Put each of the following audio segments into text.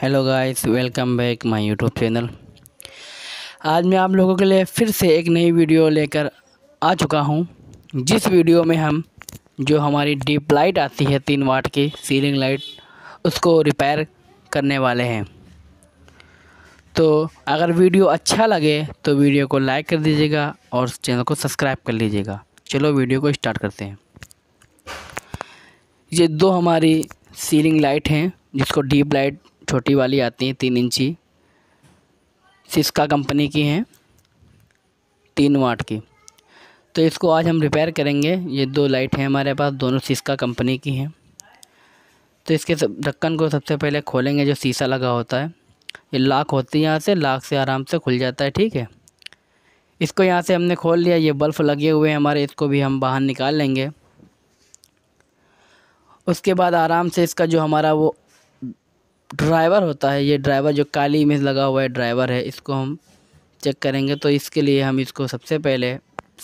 hello guys welcome back my YouTube channel आज मैं आप लोगों के लिए फिर से एक नई वीडियो लेकर आ चुका हूं जिस वीडियो में हम जो हमारी डीप लाइट आती है तीन वाट की सीलिंग लाइट उसको रिपेयर करने वाले हैं तो अगर वीडियो अच्छा लगे तो वीडियो को लाइक कर दीजिएगा और चैनल को सब्सक्राइब कर लीजिएगा चलो वीडियो को स्टार्ट करते हैं ये दो हमारी सीलिंग लाइट हैं जिसको डीप लाइट छोटी वाली आती हैं तीन इंची सिस्का कंपनी की हैं तीन वाट की तो इसको आज हम रिपेयर करेंगे ये दो लाइट हैं हमारे पास दोनों सिस्का कंपनी की हैं तो इसके ढक्कन को सबसे पहले खोलेंगे जो शीशा लगा होता है ये लाख होती है यहाँ से लाख से आराम से खुल जाता है ठीक है इसको यहाँ से हमने खोल लिया ये बल्ब लगे हुए हैं हमारे इसको भी हम बाहर निकाल लेंगे उसके बाद आराम से इसका जो हमारा वो ड्राइवर होता है ये ड्राइवर जो काली इमेज लगा हुआ है ड्राइवर है इसको हम चेक करेंगे तो इसके लिए हम इसको सबसे पहले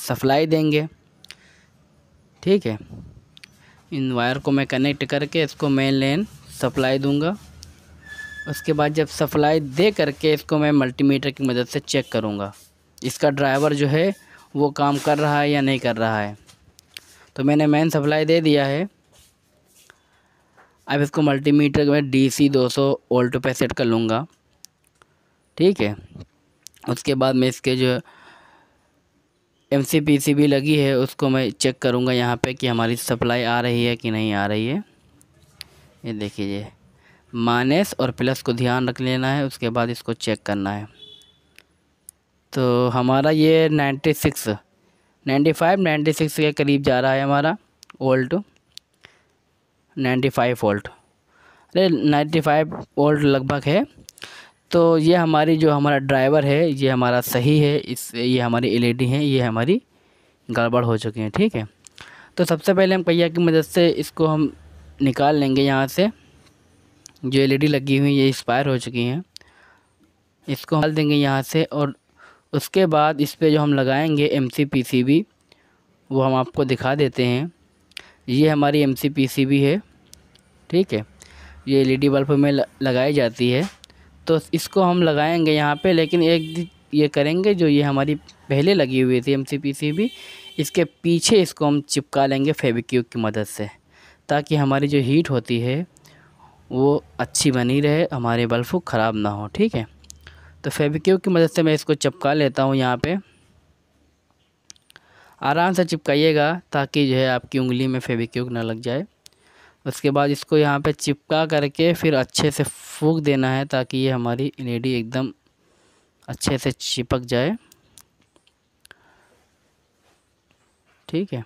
सप्लाई देंगे ठीक है इन वायर को मैं कनेक्ट करके इसको मेन लेन सप्लाई दूंगा उसके बाद जब सप्लाई दे करके इसको मैं मल्टीमीटर की मदद से चेक करूंगा इसका ड्राइवर जो है वो काम कर रहा है या नहीं कर रहा है तो मैंने मेन सप्लाई दे दिया है अब इसको मल्टीमीटर में डी सी दो सौ वोल्ट पे सेट कर लूँगा ठीक है उसके बाद मैं इसके जो एम सी पी सी भी लगी है उसको मैं चेक करूँगा यहाँ पे कि हमारी सप्लाई आ रही है कि नहीं आ रही है ये देखिए माइनस और प्लस को ध्यान रख लेना है उसके बाद इसको चेक करना है तो हमारा ये ninety six ninety five ninety six के करीब जा रहा है हमारा वोल्ट नाइन्टी फाइव वोल्ट अरे नाइन्टी फाइव वोल्ट लगभग है तो ये हमारी जो हमारा ड्राइवर है ये हमारा सही है इस ये हमारी एलईडी e है ये हमारी गड़बड़ हो चुकी है ठीक है तो सबसे पहले हम पहिया की मदद से इसको हम निकाल लेंगे यहाँ से जो एलईडी e लगी हुई ये एक्सपायर हो चुकी हैं इसको हल देंगे यहाँ से और उसके बाद इस पर जो हम लगाएंगे एम सी पी सी वो हम आपको दिखा देते हैं ये हमारी एम भी है ठीक है ये एलईडी बल्ब में लगाई जाती है तो इसको हम लगाएंगे यहाँ पे लेकिन एक ये करेंगे जो ये हमारी पहले लगी हुई थी एम भी इसके पीछे इसको हम चिपका लेंगे फेबिक्यूक की मदद से ताकि हमारी जो हीट होती है वो अच्छी बनी रहे हमारे बल्ब ख़राब ना हो ठीक है तो फेबिक्यूक की मदद से मैं इसको चिपका लेता हूँ यहाँ पर आराम से चिपकाइएगा ताकि जो है आपकी उंगली में फेविक्यूक ना लग जाए उसके बाद इसको यहाँ पे चिपका करके फिर अच्छे से फूक देना है ताकि ये हमारी एल एकदम अच्छे से चिपक जाए ठीक है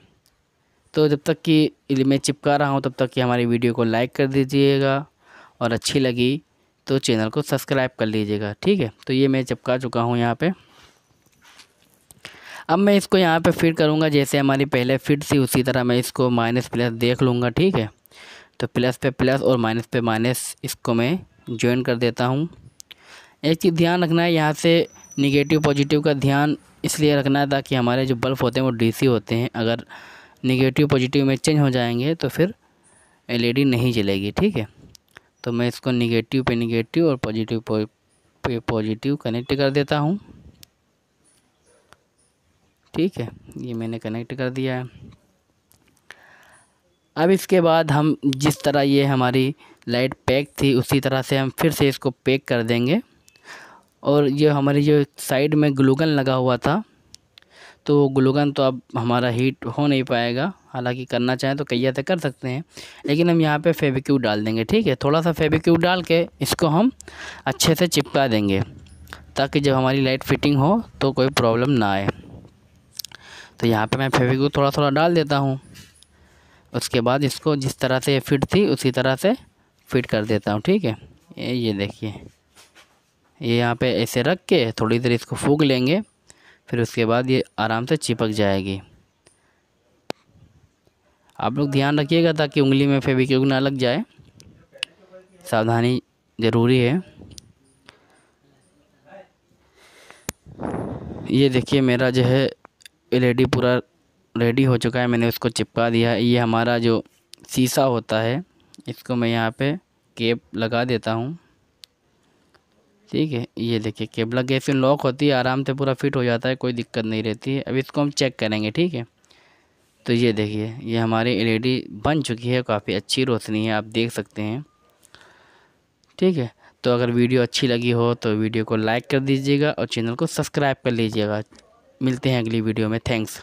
तो जब तक कि मैं चिपका रहा हूँ तब तक कि हमारी वीडियो को लाइक कर दीजिएगा और अच्छी लगी तो चैनल को सब्सक्राइब कर लीजिएगा ठीक है तो ये मैं चिपका चुका हूँ यहाँ पर अब मैं इसको यहाँ पे फिट करूँगा जैसे हमारी पहले फिट थी उसी तरह मैं इसको माइनस प्लस देख लूँगा ठीक है तो प्लस पे प्लस और माइनस पे माइनस इसको मैं ज्वाइन कर देता हूँ एक चीज़ ध्यान रखना है यहाँ से निगेटिव पॉजिटिव का ध्यान इसलिए रखना है ताकि हमारे जो बल्ब होते हैं वो डी होते हैं अगर निगेटिव पॉजिटिव में चेंज हो जाएंगे तो फिर एल e नहीं चलेगी ठीक है तो मैं इसको निगेटिव पे निगेटिव और पॉजिटिव पे पॉजिटिव कनेक्ट कर देता हूँ ठीक है ये मैंने कनेक्ट कर दिया है अब इसके बाद हम जिस तरह ये हमारी लाइट पैक थी उसी तरह से हम फिर से इसको पैक कर देंगे और ये हमारी जो साइड में ग्लूगन लगा हुआ था तो ग्लूगन तो अब हमारा हीट हो नहीं पाएगा हालांकि करना चाहें तो कैया से कर सकते हैं लेकिन हम यहाँ पे फेबिक्यू डाल देंगे ठीक है थोड़ा सा फेबिक्यू डाल के इसको हम अच्छे से चिपका देंगे ताकि जब हमारी लाइट फिटिंग हो तो कोई प्रॉब्लम ना आए तो यहाँ पे मैं फेविकू थोड़ा थोड़ा डाल देता हूँ उसके बाद इसको जिस तरह से फिट थी उसी तरह से फिट कर देता हूँ ठीक है ये देखिए ये यहाँ पे ऐसे रख के थोड़ी देर इसको फूक लेंगे फिर उसके बाद ये आराम से चिपक जाएगी आप लोग ध्यान रखिएगा ताकि उंगली में फेविक्यूक ना लग जाए सावधानी ज़रूरी है ये देखिए मेरा जो है एल पूरा रेडी हो चुका है मैंने उसको चिपका दिया है ये हमारा जो शीशा होता है इसको मैं यहाँ पे केप लगा देता हूँ ठीक है ये देखिए केप लग गया फिर लॉक होती है आराम से पूरा फिट हो जाता है कोई दिक्कत नहीं रहती है अब इसको हम चेक करेंगे ठीक है तो ये देखिए ये हमारी एल बन चुकी है काफ़ी अच्छी रोशनी है आप देख सकते हैं ठीक है तो अगर वीडियो अच्छी लगी हो तो वीडियो को लाइक कर दीजिएगा और चैनल को सब्सक्राइब कर लीजिएगा मिलते हैं अगली वीडियो में थैंक्स